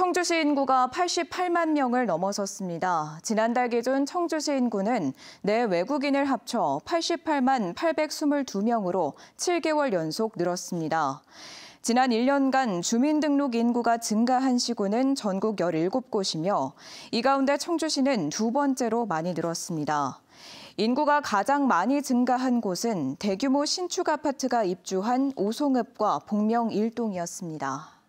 청주시 인구가 88만 명을 넘어섰습니다. 지난달 기준 청주시 인구는 내 외국인을 합쳐 88만 822명으로 7개월 연속 늘었습니다. 지난 1년간 주민등록 인구가 증가한 시군은 전국 17곳이며 이 가운데 청주시는 두 번째로 많이 늘었습니다. 인구가 가장 많이 증가한 곳은 대규모 신축 아파트가 입주한 오송읍과 복명 1동이었습니다.